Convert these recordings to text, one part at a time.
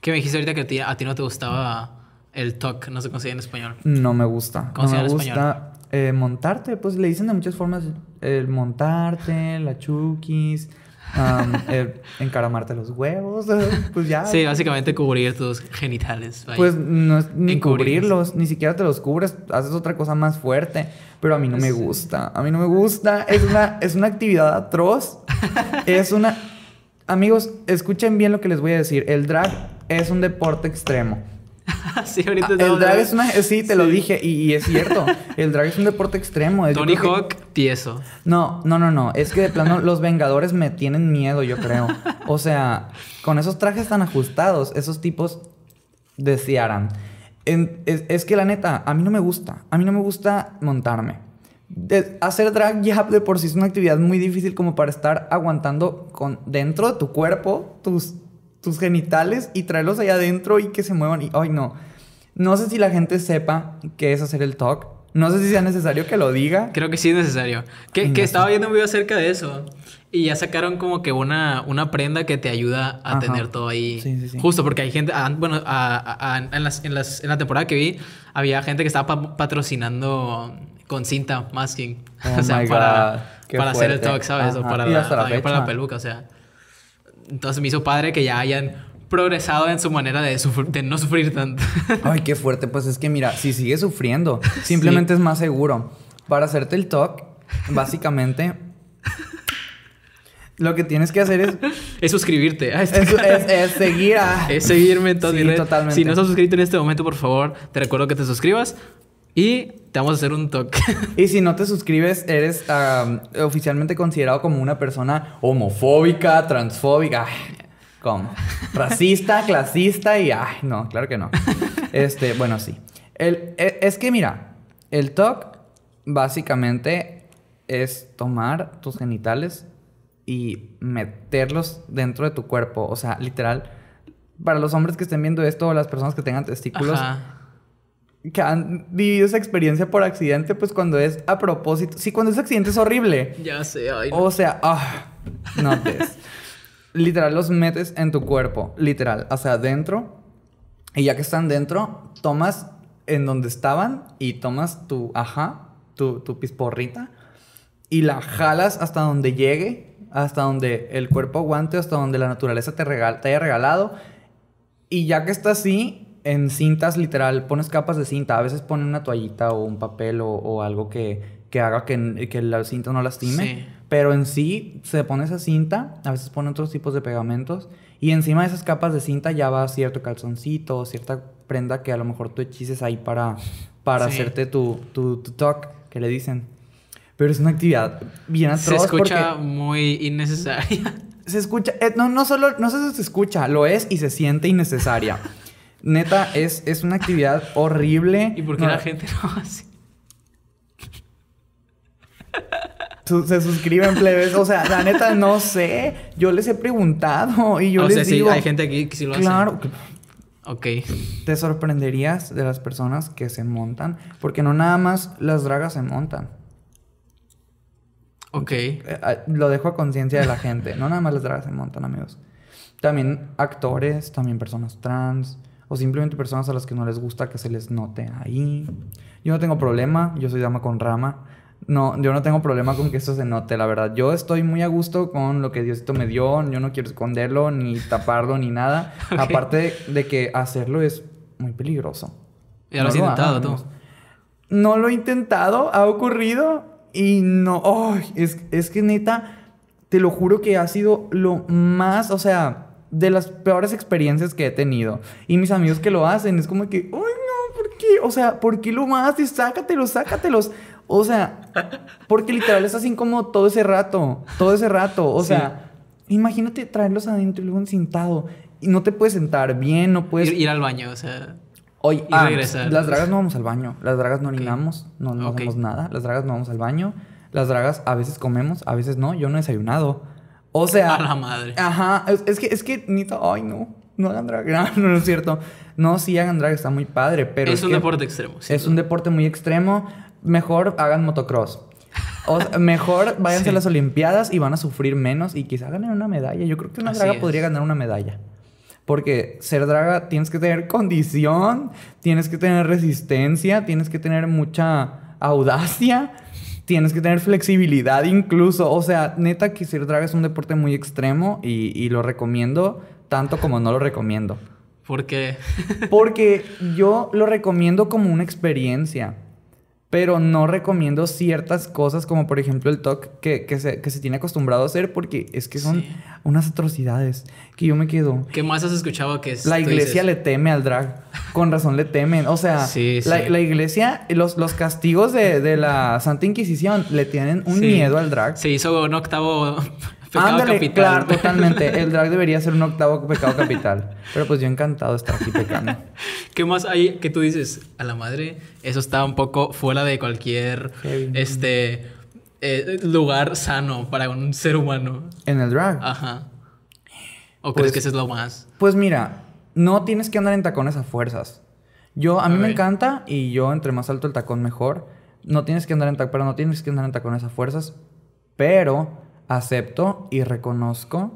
Que me dijiste ahorita que a ti, no te gustaba el talk, no se consigue en español. No me gusta. ¿Cómo no se me gusta eh, montarte, pues le dicen de muchas formas el montarte, la chukis, encaramarte los huevos, pues ya. Sí, básicamente cubrir tus genitales. Pues no es ni cubrirlos, ni siquiera te los cubres, haces otra cosa más fuerte, pero a mí no me gusta, a mí no me gusta, es una, es una actividad atroz, es una... Amigos, escuchen bien lo que les voy a decir, el drag es un deporte extremo. sí, ahorita ah, El drag es una. Eh, sí, te lo dije, y, es cierto. El drag es un deporte extremo. Eh, Tony Hawk, tieso. No, no, no, no. Es que de plano, los Vengadores me tienen miedo, yo creo. O sea, con esos trajes tan ajustados, esos tipos desearán. es, que la neta, a mí no me gusta. A mí no me gusta montarme. hacer drag ya de por sí es una actividad muy difícil como para estar aguantando con, dentro de tu cuerpo tus tus genitales y traerlos allá adentro y que se muevan. Y, ay, no. No sé si la gente sepa qué es hacer el talk. No sé si sea necesario que lo diga. Creo que sí es necesario. Que, estaba viendo un video acerca de eso. Y ya sacaron como que una, una prenda que te ayuda a tener todo ahí. Justo porque hay gente, ah, bueno, en, las, en, la temporada que vi, había gente que estaba patrocinando con cinta masking. Oh o sea, para, hacer el talk, ¿sabes? O para la peluca, o sea. Entonces me hizo padre que ya hayan progresado en su manera de, no sufrir tanto. Ay, qué fuerte. Pues es que mira, si sigues sufriendo, simplemente es más seguro. Para hacerte el talk, básicamente, lo que tienes que hacer es... Es suscribirte. Este es, es, seguir Es seguirme todo. totalmente. Si no estás suscrito en este momento, por favor, te recuerdo que te suscribas. Y te vamos a hacer un toque. y si no te suscribes, eres oficialmente considerado como una persona homofóbica, transfóbica. como Racista, clasista y... Ay, no, claro que no. Este, bueno, sí. El, e, es que mira, el TOC básicamente es tomar tus genitales y meterlos dentro de tu cuerpo. O sea, literal, para los hombres que estén viendo esto o las personas que tengan testículos, que han vivido esa experiencia por accidente, pues cuando es a propósito. Sí, cuando es accidente es horrible. Ya sé, ay. O sea, ah, no te Literal, los metes en tu cuerpo, literal, hacia adentro. Y ya que están dentro, tomas en donde estaban y tomas tu, ajá, tu, tu pisporrita y la jalas hasta donde llegue, hasta donde el cuerpo aguante, hasta donde la naturaleza te, regal te haya regalado. Y ya que está así, en cintas, literal, pones capas de cinta. A veces ponen una toallita o un papel o, algo que, haga que, que, la cinta no lastime. Pero en sí, se pone esa cinta, a veces pone otros tipos de pegamentos. Y encima de esas capas de cinta ya va cierto calzoncito, cierta prenda que a lo mejor tú hechices ahí para, para hacerte tu, tu, talk, que le dicen. Pero es una actividad bien atroz. Se escucha muy innecesaria se escucha, eh, no, no solo, no solo se escucha, lo es y se siente innecesaria. Neta, es, es una actividad horrible. ¿Y por qué la gente no hace? se suscriben plebes. O sea, la neta, no sé. Yo les he preguntado y yo o sea, Sí, hay gente aquí que sí lo claro, hace. Claro. Ok. Te sorprenderías de las personas que se montan. Porque no nada más las dragas se montan. Ok. Eh, ah, lo dejo a conciencia de la gente. No nada más las dragas se montan, amigos. También actores, también personas trans o simplemente personas a las que no les gusta que se les note ahí. Yo no tengo problema, yo soy dama con rama. No, yo no tengo problema con que esto se note, la verdad. Yo estoy muy a gusto con lo que Diosito me dio, yo no quiero esconderlo, ni taparlo, ni nada. Aparte de que hacerlo es muy peligroso. ¿Ya lo has intentado No lo he intentado, ha ocurrido y no, es, es que neta, te lo juro que ha sido lo más, o sea, de las peores experiencias que he tenido. Y mis amigos que lo hacen, es como que, ¡ay no! ¿Por qué? O sea, ¿por qué lo haces? Sácatelos, sácatelos. O sea, porque literal es así como todo ese rato, todo ese rato. O sea, imagínate traerlos adentro y luego encintado, Y no te puedes sentar bien, no puedes... Ir, al baño, o sea... Hoy, y ah, regresar. Las dragas no vamos al baño, las dragas no orinamos, no, no hacemos nada, las dragas no vamos al baño, las dragas a veces comemos, a veces no, yo no he desayunado. O sea. A la madre. Ajá. Es, que, es que, ay, no. No hagan drag. No, es cierto. No, sí hagan drag, está muy padre, pero. Es, un deporte extremo. es un deporte muy extremo. Mejor hagan motocross. O mejor váyanse a las Olimpiadas y van a sufrir menos y quizá ganen una medalla. Yo creo que una draga podría ganar una medalla. Porque ser draga tienes que tener condición, tienes que tener resistencia, tienes que tener mucha audacia tienes que tener flexibilidad incluso. O sea, neta que ser drag es un deporte muy extremo y, y lo recomiendo tanto como no lo recomiendo. ¿Por qué? Porque yo lo recomiendo como una experiencia pero no recomiendo ciertas cosas como por ejemplo el TOC que, se, tiene acostumbrado a hacer porque es que son unas atrocidades que yo me quedo. ¿Qué más has escuchado que es? La iglesia le teme al drag, con razón le temen, o sea, la, iglesia, los, los castigos de, de, la Santa Inquisición le tienen un miedo al drag. Se hizo un octavo Pecado capital. claro, totalmente. El drag debería ser un octavo pecado capital. Pero pues yo encantado estar aquí pecando. ¿Qué más hay que tú dices? A la madre, eso está un poco fuera de cualquier este eh, lugar sano para un ser humano. En el drag. Ajá. ¿O pues, crees que eso es lo más? Pues mira, no tienes que andar en tacones a fuerzas. Yo, a mí me encanta y yo entre más alto el tacón mejor. No tienes que andar en tacones, pero no tienes que andar en tacones a fuerzas. Pero acepto y reconozco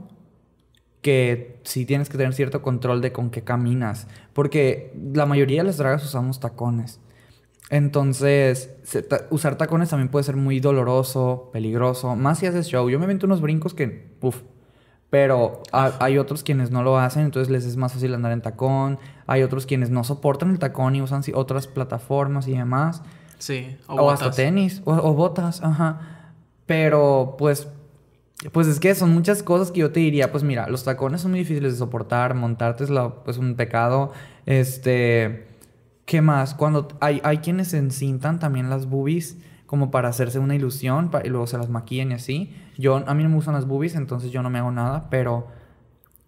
que sí tienes que tener cierto control de con qué caminas, porque la mayoría de las dragas usamos tacones. Entonces, usar tacones también puede ser muy doloroso, peligroso, más si haces show. Yo me invento unos brincos que, uff, pero hay otros quienes no lo hacen, entonces les es más fácil andar en tacón. Hay otros quienes no soportan el tacón y usan otras plataformas y demás. Sí, o, hasta tenis, o, o, botas, ajá. Pero pues pues es que son muchas cosas que yo te diría, pues mira, los tacones son muy difíciles de soportar, montarte es pues un pecado, este, ¿qué más? Cuando hay, hay quienes se encintan también las boobies como para hacerse una ilusión y luego se las maquillan y así. Yo, a mí no me gustan las boobies, entonces yo no me hago nada, pero,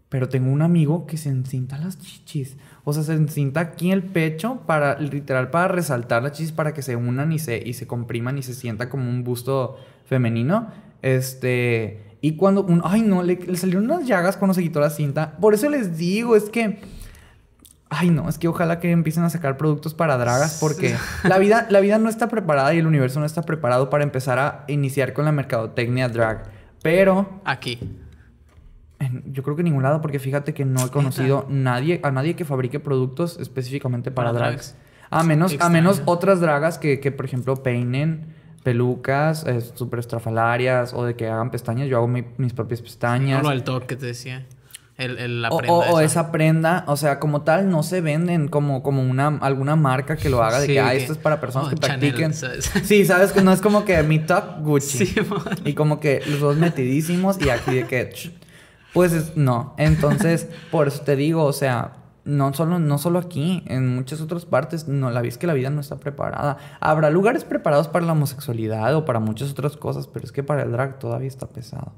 pero tengo un amigo que se encinta las chichis, o sea, se encinta aquí el pecho para, literal, para resaltar las chichis para que se unan y se, y se compriman y se sienta como un busto femenino, este... Y cuando un ay no, le, salieron unas llagas cuando se quitó la cinta. Por eso les digo, es que, ay no, es que ojalá que empiecen a sacar productos para dragas porque la, vida, la vida no está preparada y el universo no está preparado para empezar a iniciar con la mercadotecnia drag. Pero... Aquí. yo creo que en ningún lado, porque fíjate que no he conocido nadie, a nadie que fabrique productos específicamente para, dragas drags. A menos, a menos otras dragas que, que, por ejemplo, peinen pelucas eh, super súper estrafalarias o de que hagan pestañas. Yo hago mis propias pestañas. No, lo del que te decía. la o, prenda esa. prenda, o sea, como tal, no se venden como, como una, alguna marca que lo haga de ah, que, esto es para personas oh, que practiquen. Sí, sabes que no es como que mi top Gucci. y como que los dos metidísimos y aquí de que. Pues no. Entonces, por eso te digo, o sea, no solo, no solo aquí, en muchas otras partes, no, la ves que la vida no está preparada. Habrá lugares preparados para la homosexualidad o para muchas otras cosas, pero es que para el drag todavía está pesado.